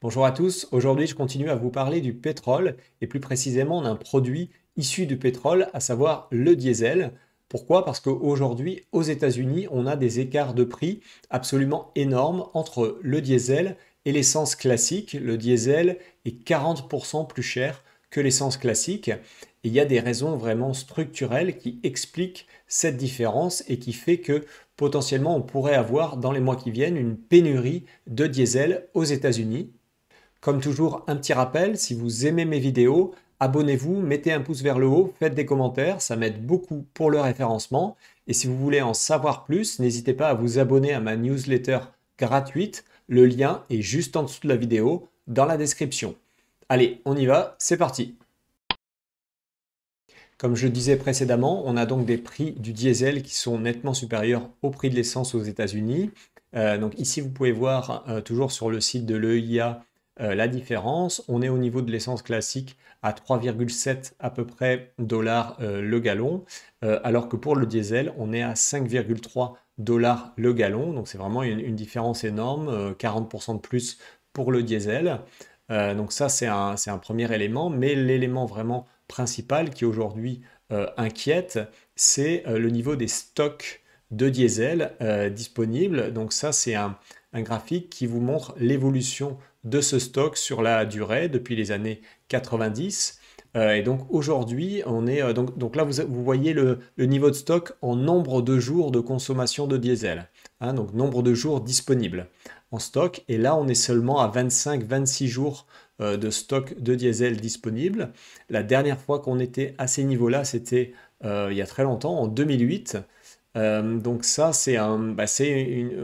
Bonjour à tous, aujourd'hui je continue à vous parler du pétrole et plus précisément d'un produit issu du pétrole, à savoir le diesel. Pourquoi Parce qu'aujourd'hui aux États-Unis on a des écarts de prix absolument énormes entre le diesel et l'essence classique. Le diesel est 40% plus cher que l'essence classique et il y a des raisons vraiment structurelles qui expliquent cette différence et qui fait que potentiellement on pourrait avoir dans les mois qui viennent une pénurie de diesel aux États-Unis. Comme toujours, un petit rappel, si vous aimez mes vidéos, abonnez-vous, mettez un pouce vers le haut, faites des commentaires, ça m'aide beaucoup pour le référencement. Et si vous voulez en savoir plus, n'hésitez pas à vous abonner à ma newsletter gratuite. Le lien est juste en dessous de la vidéo, dans la description. Allez, on y va, c'est parti comme je disais précédemment, on a donc des prix du diesel qui sont nettement supérieurs au prix de l'essence aux États-Unis. Euh, donc ici, vous pouvez voir euh, toujours sur le site de l'EIA euh, la différence. On est au niveau de l'essence classique à 3,7 à peu près dollars euh, le gallon, euh, alors que pour le diesel, on est à 5,3 dollars le gallon. Donc c'est vraiment une, différence énorme, 40% de plus pour le diesel. donc ça, c'est un, premier élément, mais l'élément vraiment principal qui aujourd'hui inquiète, c'est le niveau des stocks de diesel disponibles. Donc ça, c'est un, un graphique qui vous montre l'évolution de ce stock sur la durée depuis les années 90. Euh, et donc aujourd'hui, on est euh, donc, donc, là vous, voyez le, niveau de stock en nombre de jours de consommation de diesel, hein, donc nombre de jours disponibles en stock. Et là, on est seulement à 25-26 jours euh, de stock de diesel disponible. La dernière fois qu'on était à ces niveaux-là, c'était il y a très longtemps, en 2008. donc ça, c'est un, bah,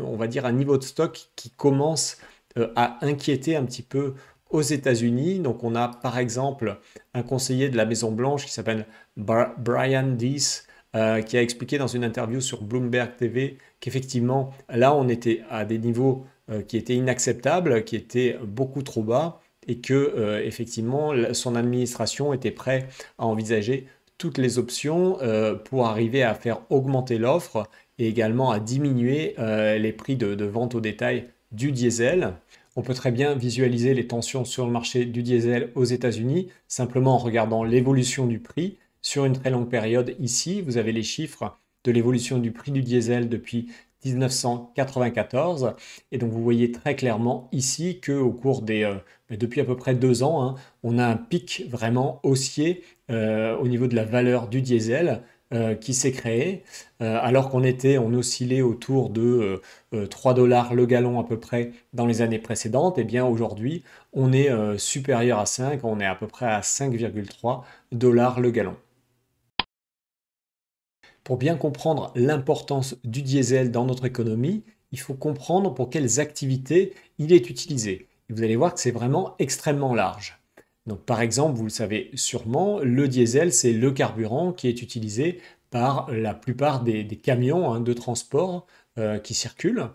on va dire un niveau de stock qui commence euh, a inquiété un petit peu aux États-Unis. Donc on a par exemple un conseiller de la Maison Blanche qui s'appelle Brian Deese euh, qui a expliqué dans une interview sur Bloomberg TV qu'effectivement là on était à des niveaux euh, qui étaient inacceptables, qui étaient beaucoup trop bas et que effectivement son administration était prête à envisager toutes les options pour arriver à faire augmenter l'offre et également à diminuer les prix de vente au détail du diesel. On peut très bien visualiser les tensions sur le marché du diesel aux États-Unis simplement en regardant l'évolution du prix sur une très longue période. Ici, vous avez les chiffres de l'évolution du prix du diesel depuis 1994. Et donc vous voyez très clairement ici que au cours des euh, ben, depuis à peu près deux ans, hein, on a un pic vraiment haussier euh, au niveau de la valeur du diesel euh, qui s'est créé, euh, alors qu'on était, on oscillait autour de 3 euh, dollars le gallon à peu près dans les années précédentes, et eh bien aujourd'hui, on est supérieur à 5, on est à peu près à 5,3 dollars le gallon. Pour bien comprendre l'importance du diesel dans notre économie, il faut comprendre pour quelles activités il est utilisé. vous allez voir que c'est vraiment extrêmement large. Donc par exemple, vous le savez sûrement, le diesel, c'est le carburant qui est utilisé par la plupart des, camions hein, de transport euh, qui circulent.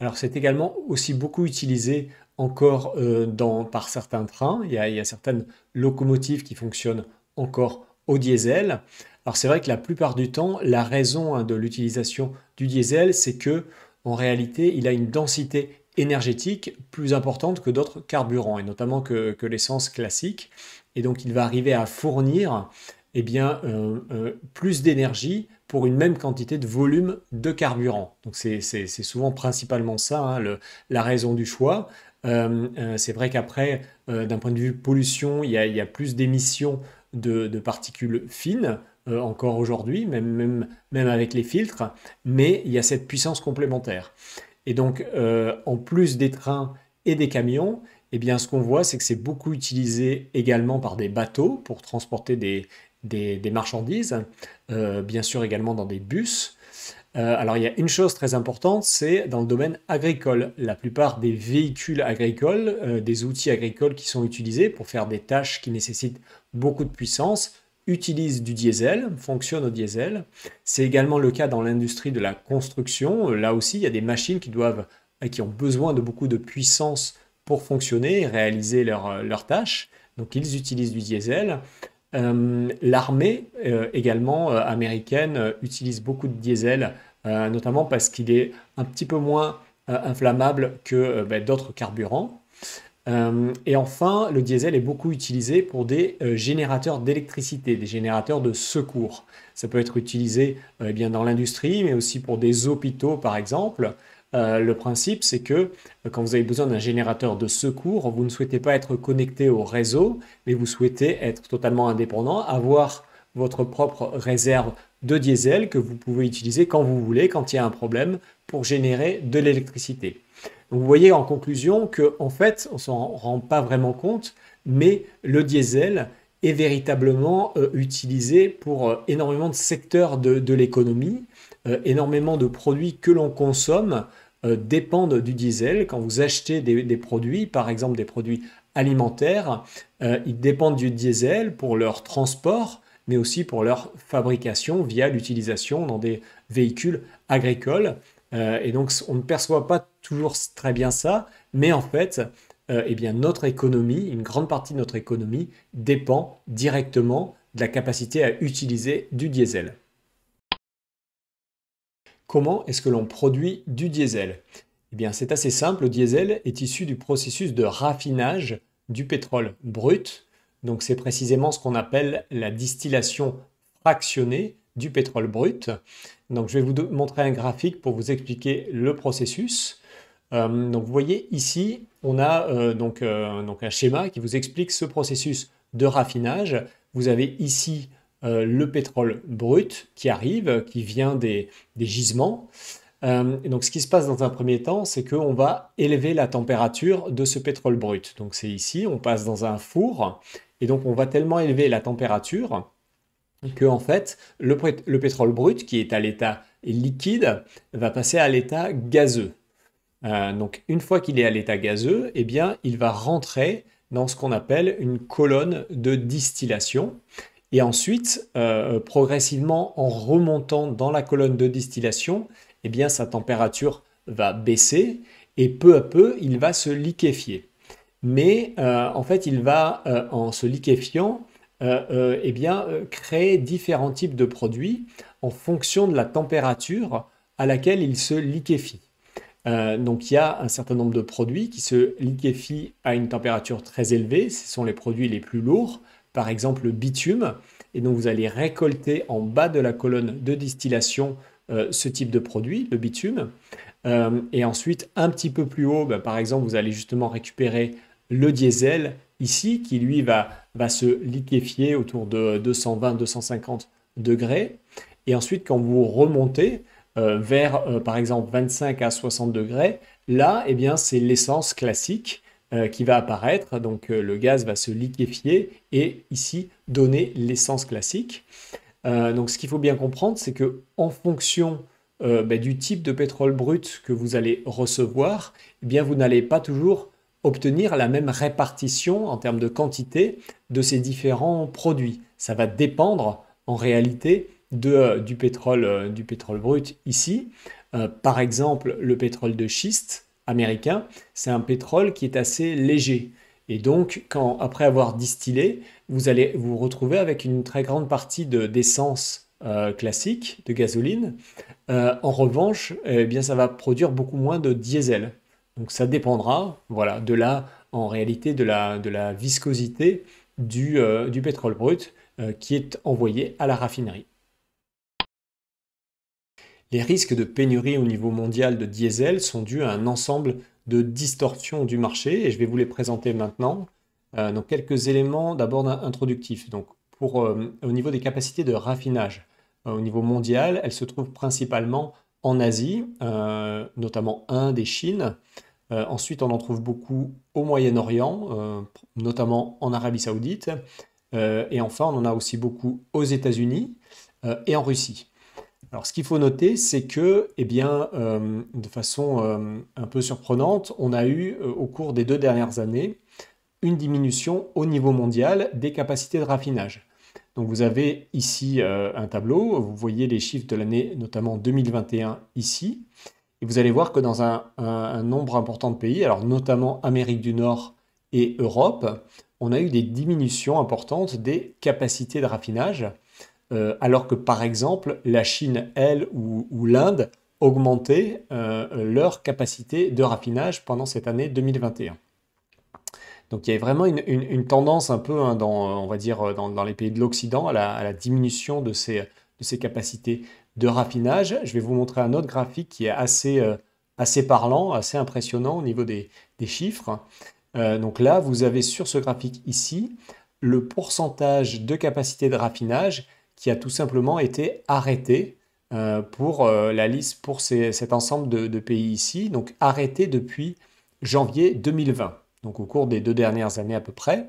Alors c'est également aussi beaucoup utilisé encore euh, par certains trains. Il y, a, certaines locomotives qui fonctionnent encore au diesel. Alors c'est vrai que la plupart du temps, la raison hein, de l'utilisation du diesel, c'est que en réalité, il a une densité énergétique plus importante que d'autres carburants, et notamment que, l'essence classique. Et donc il va arriver à fournir eh bien, euh, euh, plus d'énergie pour une même quantité de volume de carburant. Donc c'est souvent principalement ça, hein, la raison du choix. Euh, c'est vrai qu'après, d'un point de vue pollution, il y a, plus d'émissions de, de, particules fines, encore aujourd'hui, même, même, même avec les filtres, mais il y a cette puissance complémentaire. Et donc, euh, en plus des trains et des camions, eh bien, ce qu'on voit, c'est que c'est beaucoup utilisé également par des bateaux pour transporter des, marchandises, euh, bien sûr également dans des bus. Euh, alors, il y a une chose très importante, c'est dans le domaine agricole. La plupart des véhicules agricoles, des outils agricoles qui sont utilisés pour faire des tâches qui nécessitent beaucoup de puissance, utilise du diesel, fonctionne au diesel. C'est également le cas dans l'industrie de la construction. Là aussi, il y a des machines qui doivent qui ont besoin de beaucoup de puissance pour fonctionner et réaliser euh, leurs tâches. Donc ils utilisent du diesel. Euh, l'armée euh, également américaine utilise beaucoup de diesel, notamment parce qu'il est un petit peu moins inflammable que ben, d'autres carburants. Euh, et enfin, le diesel est beaucoup utilisé pour des euh, générateurs d'électricité, des générateurs de secours. Ça peut être utilisé euh, eh bien, dans l'industrie, mais aussi pour des hôpitaux, par exemple. le principe, c'est que quand vous avez besoin d'un générateur de secours, vous ne souhaitez pas être connecté au réseau, mais vous souhaitez être totalement indépendant, avoir votre propre réserve de diesel que vous pouvez utiliser quand vous voulez, quand il y a un problème, pour générer de l'électricité vous voyez en conclusion que en fait, on s'en rend pas vraiment compte, mais le diesel est véritablement euh, utilisé pour euh, énormément de secteurs de, l'économie, euh, énormément de produits que l'on consomme dépendent du diesel. Quand vous achetez des, des produits, par exemple des produits alimentaires, ils dépendent du diesel pour leur transport, mais aussi pour leur fabrication via l'utilisation dans des véhicules agricoles. Euh, et donc, on ne perçoit pas toujours très bien ça, mais en fait, euh, eh notre économie, une grande partie de notre économie dépend directement de la capacité à utiliser du diesel. Comment est-ce que l'on produit du diesel Eh bien, c'est assez simple. Le diesel est issu du processus de raffinage du pétrole brut. Donc, c'est précisément ce qu'on appelle la distillation fractionnée du pétrole brut. Donc je vais vous montrer un graphique pour vous expliquer le processus. Euh, donc vous voyez ici, on a euh, euh, donc, un schéma qui vous explique ce processus de raffinage. Vous avez ici le pétrole brut qui arrive, qui vient des, gisements. donc ce qui se passe dans un premier temps, c'est qu'on va élever la température de ce pétrole brut. Donc c'est ici, on passe dans un four, et donc on va tellement élever la température que en fait le, pétrole brut qui est à l'état liquide va passer à l'état gazeux. Euh, donc une fois qu'il est à l'état gazeux, eh bien il va rentrer dans ce qu'on appelle une colonne de distillation. Et ensuite, euh, progressivement, en remontant dans la colonne de distillation, eh bien sa température va baisser et peu à peu, il va se liquéfier. Mais euh, en fait, il va, en se liquéfiant, euh, euh, eh bien, euh, créer différents types de produits en fonction de la température à laquelle ils se liquéfient. donc il y a un certain nombre de produits qui se liquéfient à une température très élevée. Ce sont les produits les plus lourds, par exemple le bitume. Et donc vous allez récolter en bas de la colonne de distillation ce type de produit, le bitume. et ensuite un petit peu plus haut, bah, par exemple vous allez justement récupérer le diesel ici qui lui va va se liquéfier autour de 220-250 degrés. Et ensuite, quand vous remontez euh, vers, euh, par exemple, 25 à 60 degrés, là, et eh bien, c'est l'essence classique euh, qui va apparaître. Donc, le gaz va se liquéfier et ici donner l'essence classique. donc, ce qu'il faut bien comprendre, c'est que en fonction ben, du type de pétrole brut que vous allez recevoir, eh bien, vous n'allez pas toujours obtenir la même répartition en termes de quantité de ces différents produits. Ça va dépendre en réalité de, euh, du, pétrole, euh, du pétrole brut ici. Euh, par exemple, le pétrole de schiste américain, c'est un pétrole qui est assez léger. Et donc, quand, après avoir distillé, vous allez vous retrouver avec une très grande partie d'essence de, classique, de gasoline. en revanche, eh bien, ça va produire beaucoup moins de diesel. Donc ça dépendra, de la, en réalité, de la, viscosité euh, du, pétrole brut euh, qui est envoyé à la raffinerie. Les risques de pénurie au niveau mondial de diesel sont dus à un ensemble de distorsions du marché et je vais vous les présenter maintenant. Euh, donc quelques éléments d'abord introductifs. Donc pour, au niveau des capacités de raffinage, au niveau mondial, elles se trouvent principalement en Asie, euh, notamment Inde et Chine. Euh, ensuite, on en trouve beaucoup au Moyen-Orient, euh, notamment en Arabie Saoudite. et enfin, on en a aussi beaucoup aux États-Unis et en Russie. Alors, ce qu'il faut noter, c'est que, eh bien, de façon un peu surprenante, on a eu au cours des deux dernières années une diminution au niveau mondial des capacités de raffinage. Donc vous avez ici euh, un tableau, vous voyez les chiffres de l'année, notamment 2021 ici, et vous allez voir que dans un, nombre important de pays, alors notamment Amérique du Nord et Europe, on a eu des diminutions importantes des capacités de raffinage, euh, alors que par exemple la Chine, elle, ou, l'Inde augmentaient leurs leur capacité de raffinage pendant cette année 2021. Donc il y a vraiment une, tendance un peu hein, dans, on va dire, euh, dans, les pays de l'Occident à, la, diminution de ces, de ces capacités de raffinage. Je vais vous montrer un autre graphique qui est assez, euh, assez parlant, assez impressionnant au niveau des, chiffres. Euh, donc là, vous avez sur ce graphique ici le pourcentage de capacité de raffinage qui a tout simplement été arrêté pour la liste pour cet ensemble de, pays ici, donc arrêté depuis janvier 2020 donc au cours des deux dernières années à peu près.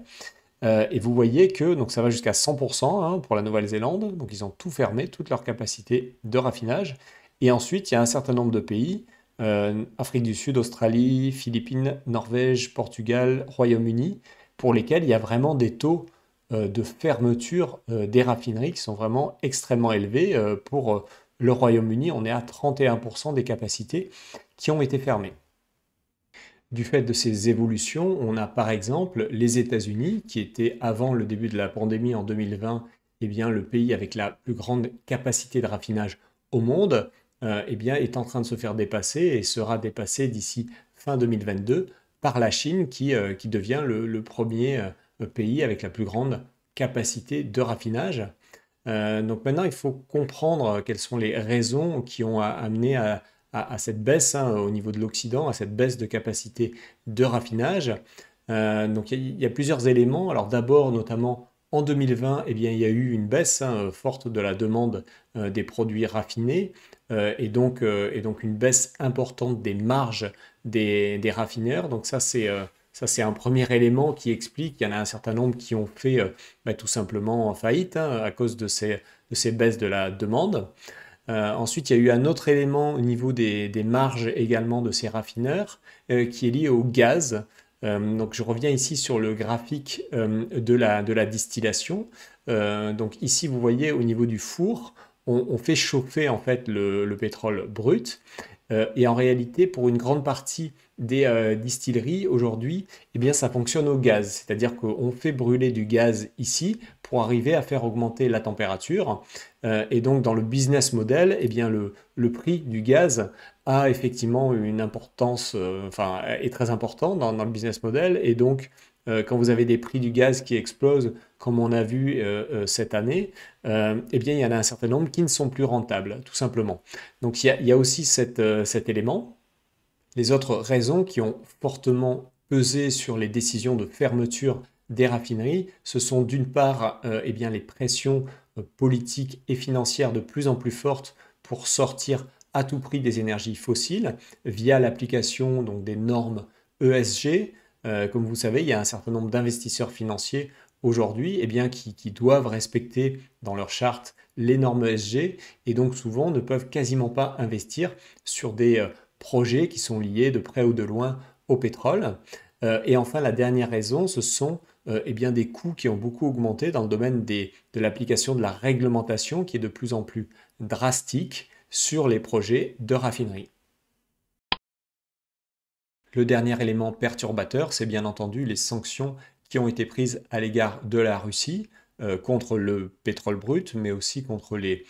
Euh, et vous voyez que donc ça va jusqu'à 100% hein, pour la Nouvelle-Zélande, donc ils ont tout fermé, toutes leurs capacités de raffinage. Et ensuite, il y a un certain nombre de pays, euh, Afrique du Sud, Australie, Philippines, Norvège, Portugal, Royaume-Uni, pour lesquels il y a vraiment des taux euh, de fermeture des raffineries qui sont vraiment extrêmement élevés. pour le Royaume-Uni, on est à 31% des capacités qui ont été fermées du fait de ces évolutions, on a par exemple les États-Unis, qui étaient avant le début de la pandémie en 2020, eh bien, le pays avec la plus grande capacité de raffinage au monde, euh, eh bien, est en train de se faire dépasser et sera dépassé d'ici fin 2022 par la Chine, qui, euh, qui devient le, premier euh, pays avec la plus grande capacité de raffinage. donc maintenant, il faut comprendre quelles sont les raisons qui ont amené à, à, cette baisse hein, au niveau de l'Occident, à cette baisse de capacité de raffinage. Euh, donc il y, a plusieurs éléments. Alors d'abord, notamment en 2020, eh bien, il y a eu une baisse hein, forte de la demande euh, des produits raffinés euh, et, donc, donc une baisse importante des marges des, raffineurs. Donc ça, c'est... un premier élément qui explique. qu'il y en a un certain nombre qui ont fait bah, tout simplement faillite hein, à cause de ces baisses de la demande. Euh, ensuite, il y a eu un autre élément au niveau des, marges également de ces raffineurs euh, qui est lié au gaz. Euh, donc, je reviens ici sur le graphique de la, distillation. donc, ici, vous voyez au niveau du four, on, fait chauffer en fait le, le pétrole brut. et en réalité, pour une grande partie des distilleries aujourd'hui, eh bien, ça fonctionne au gaz. C'est-à-dire qu'on fait brûler du gaz ici pour arriver à faire augmenter la température. Euh, et donc dans le business model, et eh bien le, prix du gaz a effectivement une importance, euh, enfin est très important dans, le business model. Et donc euh, quand vous avez des prix du gaz qui explosent, comme on a vu cette année, eh bien il y en a un certain nombre qui ne sont plus rentables, tout simplement. Donc il y a, aussi cet élément. Les autres raisons qui ont fortement pesé sur les décisions de fermeture des raffineries, ce sont d'une part euh, eh bien, les pressions euh, politiques et financières de plus en plus fortes pour sortir à tout prix des énergies fossiles via l'application donc, des normes ESG. Euh, comme vous savez, il y a un certain nombre d'investisseurs financiers aujourd'hui eh bien, qui, qui, doivent respecter dans leur charte les normes ESG et donc souvent ne peuvent quasiment pas investir sur des projets qui sont liés de près ou de loin au pétrole. Euh, et enfin, la dernière raison, ce sont euh, eh bien, des coûts qui ont beaucoup augmenté dans le domaine de l'application de la réglementation qui est de plus en plus drastique sur les projets de raffinerie. Le dernier élément perturbateur, c'est bien entendu les sanctions qui ont été prises à l'égard de la Russie euh, contre le pétrole brut, mais aussi contre les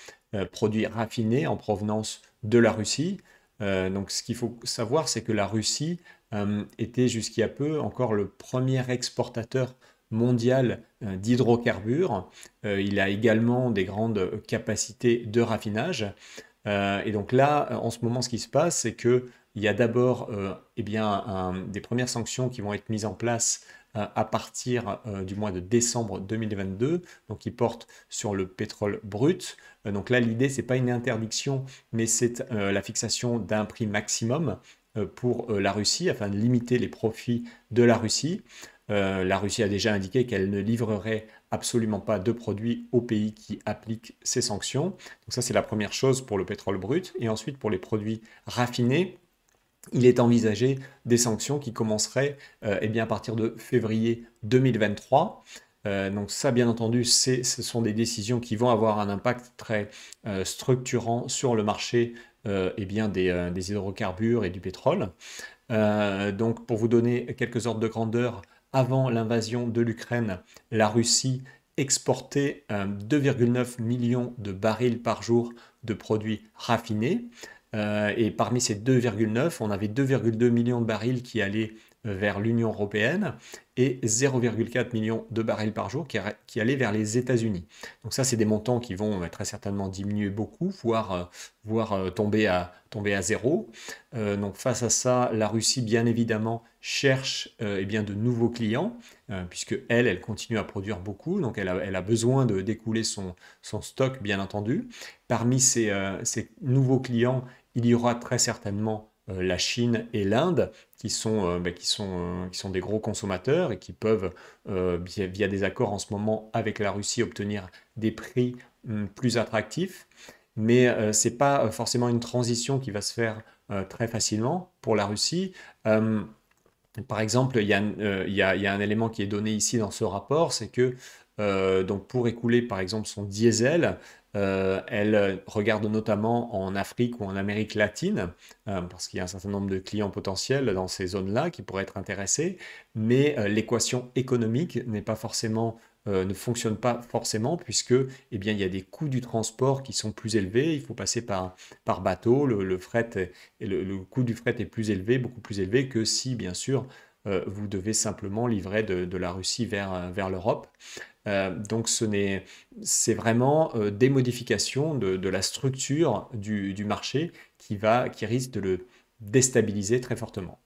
produits raffinés en provenance de la Russie. donc ce qu'il faut savoir, c'est que la Russie euh, était jusqu'il y a peu encore le premier exportateur mondial euh, d'hydrocarbures. Euh, il a également des grandes capacités de raffinage. et donc là, en ce moment, ce qui se passe, c'est que il y a d'abord euh, eh bien, des premières sanctions qui vont être mises en place à partir du mois de décembre 2022, donc qui portent sur le pétrole brut. donc là, l'idée, ce n'est pas une interdiction, mais c'est la fixation d'un prix maximum euh, pour euh, la Russie afin de limiter les profits de la Russie. Euh, la Russie a déjà indiqué qu'elle ne livrerait absolument pas de produits aux pays qui appliquent ces sanctions. Donc ça, c'est la première chose pour le pétrole brut. Et ensuite, pour les produits raffinés, il est envisagé des sanctions qui commenceraient eh bien, à partir de février 2023. donc ça, bien entendu, ce sont des décisions qui vont avoir un impact très structurant sur le marché euh, eh bien des, euh, des, hydrocarbures et du pétrole. Euh, donc pour vous donner quelques ordres de grandeur, avant l'invasion de l'Ukraine, la Russie exportait 2,9 millions de barils par jour de produits raffinés. et parmi ces 2,9, on avait 2,2 millions de barils qui allaient vers l'Union européenne et 0,4 million de barils par jour qui, allaient vers les États-Unis. Donc ça, c'est des montants qui vont euh, très certainement diminuer beaucoup, voire, euh, euh, tomber, à, tomber à zéro. donc face à ça, la Russie, bien évidemment, cherche eh bien, de nouveaux clients, puisque elle, elle continue à produire beaucoup, donc elle a, besoin de découler son, stock, bien entendu. Parmi ces, ces nouveaux clients, il y aura très certainement euh, la Chine et l'Inde, qui sont, euh, bah, qui, sont, euh, qui sont des gros consommateurs et qui peuvent, via, des accords en ce moment avec la Russie, obtenir des prix hum, plus attractifs. Mais ce n'est pas forcément une transition qui va se faire très facilement pour la Russie. Hum, par exemple, il y, a, y a, un élément qui est donné ici dans ce rapport, c'est que donc pour écouler par exemple son diesel, euh, elle euh, regarde notamment en Afrique ou en Amérique latine, euh, parce qu'il y a un certain nombre de clients potentiels dans ces zones-là qui pourraient être intéressés, mais l'équation économique n'est pas forcément ne fonctionne pas forcément puisque eh bien, il y a des coûts du transport qui sont plus élevés, il faut passer par, par bateau, le, fret et le, coût du fret est plus élevé, beaucoup plus élevé que si bien sûr vous devez simplement livrer de, la Russie vers, vers l'Europe. Euh, donc ce n'est, c'est vraiment euh, des modifications de, la structure du, marché qui, va, qui risque de le déstabiliser très fortement.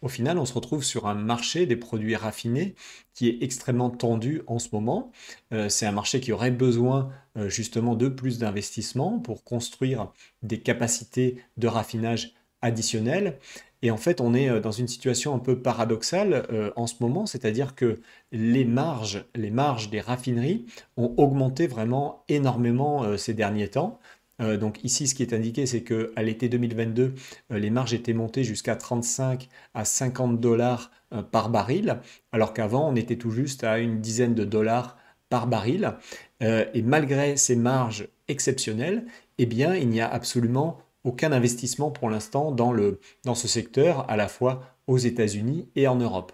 Au final, on se retrouve sur un marché des produits raffinés qui est extrêmement tendu en ce moment. Euh, c'est un marché qui aurait besoin justement de plus d'investissements pour construire des capacités de raffinage additionnelles. Et en fait, on est euh, dans une situation un peu paradoxale euh, en ce moment, c'est-à-dire que les marges, les marges des raffineries ont augmenté vraiment énormément euh, ces derniers temps. donc ici, ce qui est indiqué, c'est qu'à l'été 2022, les marges étaient montées jusqu'à 35 à 50 dollars par baril, alors qu'avant, on était tout juste à une dizaine de dollars par baril. et malgré ces marges exceptionnelles, eh bien, il n'y a absolument aucun investissement pour l'instant dans, le, dans ce secteur, à la fois aux États-Unis et en Europe.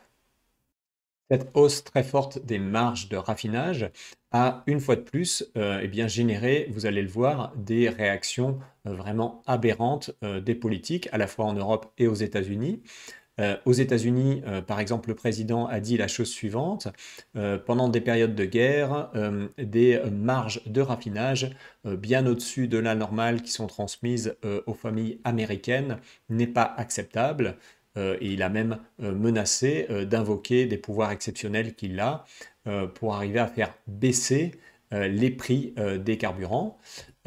Cette hausse très forte des marges de raffinage a une fois de plus euh, eh bien, généré, vous allez le voir, des réactions euh, vraiment aberrantes euh, des politiques, à la fois en Europe et aux États-Unis. Euh, aux États-Unis, euh, par exemple, le président a dit la chose suivante. Euh, pendant des périodes de guerre, des marges de raffinage bien au-dessus de la normale qui sont transmises aux familles américaines n'est pas acceptable. et il a même menacé d'invoquer des pouvoirs exceptionnels qu'il a pour arriver à faire baisser les prix des carburants.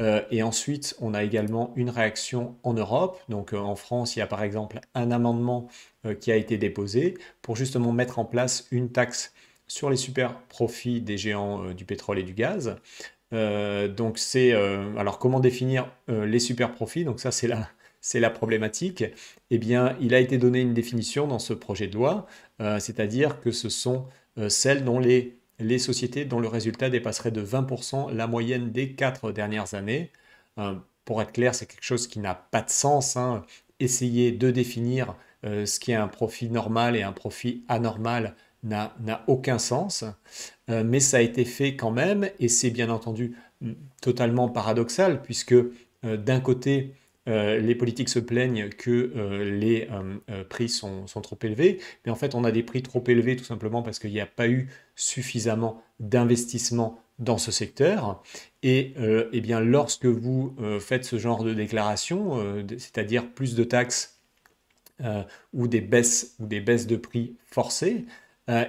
Euh, et ensuite, on a également une réaction en Europe. Donc euh, en France, il y a par exemple un amendement euh, qui a été déposé pour justement mettre en place une taxe sur les super profits des géants du pétrole et du gaz. donc c'est alors comment définir les super profits Donc ça c'est la problématique. Eh bien, il a été donné une définition dans ce projet de loi, c'est-à-dire que ce sont celles dont les les sociétés dont le résultat dépasserait de 20% la moyenne des quatre dernières années. Euh, pour être clair, c'est quelque chose qui n'a pas de sens. Hein. Essayer de définir euh, ce qui est un profit normal et un profit anormal n'a aucun sens. Euh, mais ça a été fait quand même, et c'est bien entendu mm, totalement paradoxal, puisque d'un côté, euh, les politiques se plaignent que euh, les euh, prix sont, trop élevés, mais en fait on a des prix trop élevés tout simplement parce qu'il n'y a pas eu suffisamment d'investissement dans ce secteur. Et eh bien lorsque vous faites ce genre de déclaration, c'est-à-dire plus de taxes ou des baisses ou des baisses de prix forcées,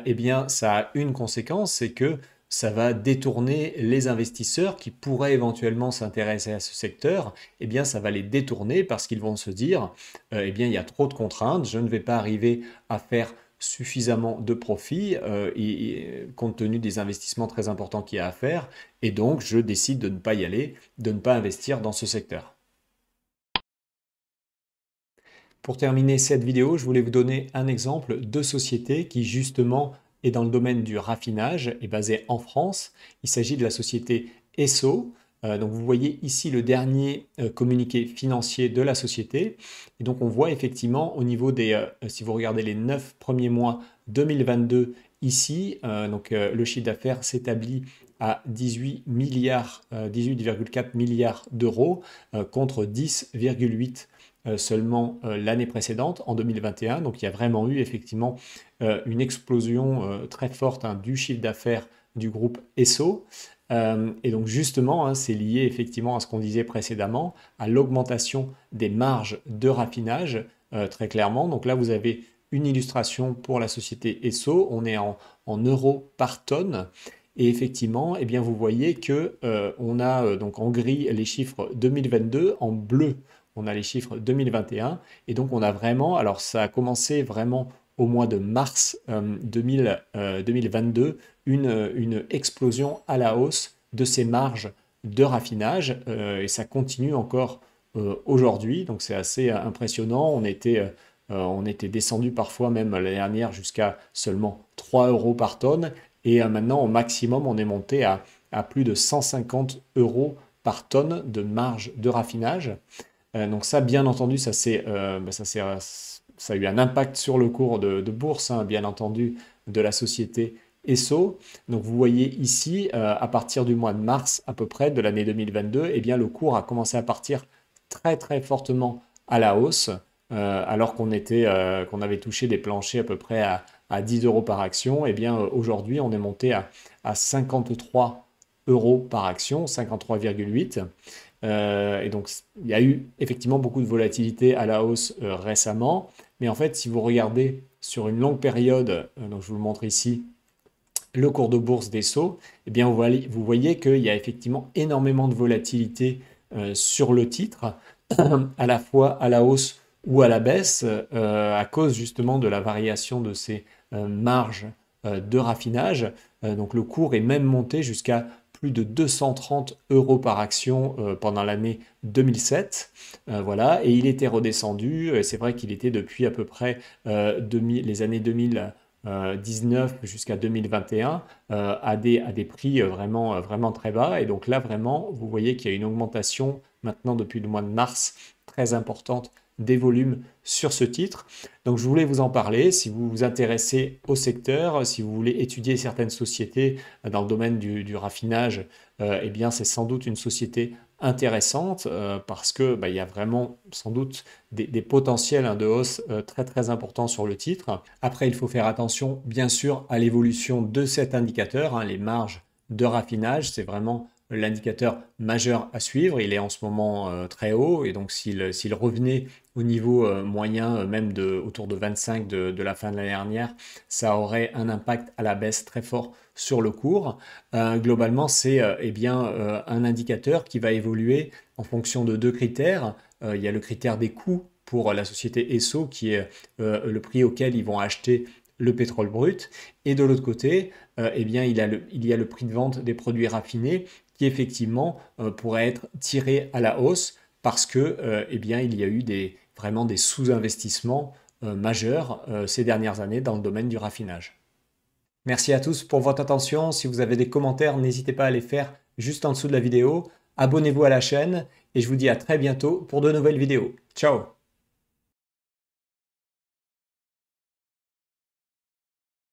eh bien ça a une conséquence, c'est que ça va détourner les investisseurs qui pourraient éventuellement s'intéresser à ce secteur, eh bien ça va les détourner parce qu'ils vont se dire, euh, eh bien il y a trop de contraintes, je ne vais pas arriver à faire suffisamment de profit euh, compte tenu des investissements très importants qu'il y a à faire, et donc je décide de ne pas y aller, de ne pas investir dans ce secteur. Pour terminer cette vidéo, je voulais vous donner un exemple de société qui justement et dans le domaine du raffinage, est basé en France, il s'agit de la société ESSO. Euh, donc vous voyez ici le dernier euh, communiqué financier de la société. Et donc on voit effectivement au niveau des, euh, si vous regardez les 9 premiers mois 2022 ici, donc le chiffre d'affaires s'établit à 18 18,4 milliards d'euros contre 10,8 milliards. Euh, seulement euh, l'année précédente, en 2021. Donc il y a vraiment eu effectivement euh, une explosion très forte hein, du chiffre d'affaires du groupe ESSO. et donc justement, hein, c'est lié effectivement à ce qu'on disait précédemment, à l'augmentation des marges de raffinage, très clairement. Donc là, vous avez une illustration pour la société ESSO. On est en, en euros par tonne. Et effectivement, eh bien, vous voyez que on a donc en gris les chiffres 2022, en bleu on a les chiffres 2021. Et donc, on a vraiment, alors ça a commencé vraiment au mois de mars 2022, euh, euh, une, une, explosion à la hausse de ces marges de raffinage. Euh, et ça continue encore aujourd'hui. Donc, c'est assez impressionnant. On était, on était descendu parfois, même l'année dernière, jusqu'à seulement 3 euros par tonne. Et maintenant, au maximum, on est monté à, à plus de 150 euros par tonne de marge de raffinage. Euh, donc ça, bien entendu, ça, euh, bah, ça, a eu un impact sur le cours de, bourse, hein, bien entendu, de la société ESSO. Donc vous voyez ici, euh, à partir du mois de mars à peu près de l'année 2022, eh bien, le cours a commencé à partir très très fortement à la hausse, alors qu'on qu'on avait touché des planchers à peu près à, 10 euros par action. Eh bien aujourd'hui, on est monté à, à 53 euros par action, 53,8. Euh, et donc, il y a eu effectivement beaucoup de volatilité à la hausse euh, récemment. Mais en fait, si vous regardez sur une longue période, euh, donc je vous montre ici, le cours de bourse des sauts, eh bien, vous voyez, vous voyez qu'il y a effectivement énormément de volatilité sur le titre, à la fois à la hausse ou à la baisse, à cause justement de la variation de ces marges de raffinage. donc, le cours est même monté jusqu'à de 230 euros par action euh, pendant l'année 2007. Euh, voilà, et il était redescendu. et C'est vrai qu'il était depuis à peu près 2000, euh, les années 2019 jusqu'à 2021 à, des, à des prix vraiment, vraiment très bas. Et donc là, vraiment, vous voyez qu'il y a une augmentation maintenant depuis le mois de mars très importante des volumes sur ce titre. Donc je voulais vous en parler si vous vous intéressez au secteur, si vous voulez étudier certaines sociétés euh, dans le domaine du, raffinage, euh, eh bien c'est sans doute une société intéressante euh, parce que bah, il y a vraiment sans doute des, potentiels hein, de hausse très très importants sur le titre. Après il faut faire attention bien sûr à l'évolution de cet indicateur, hein, les marges de raffinage, c'est vraiment l'indicateur majeur à suivre. Il est en ce moment euh, très haut et donc s'il revenait au niveau euh, moyen, euh, même de, autour de 25 de, la fin de l'année dernière, ça aurait un impact à la baisse très fort sur le cours. globalement, c'est eh bien un indicateur qui va évoluer en fonction de deux critères. il y a le critère des coûts pour la société ESSO qui est le prix auquel ils vont acheter le pétrole brut. Et de l'autre côté, eh bien, il y a le prix de vente des produits raffinés qui effectivement euh, pourrait être tirés à la hausse parce que euh, eh bien, il y a eu des, vraiment des sous-investissements euh, majeurs ces dernières années dans le domaine du raffinage. Merci à tous pour votre attention. Si vous avez des commentaires, n'hésitez pas à les faire juste en dessous de la vidéo. Abonnez-vous à la chaîne et je vous dis à très bientôt pour de nouvelles vidéos. Ciao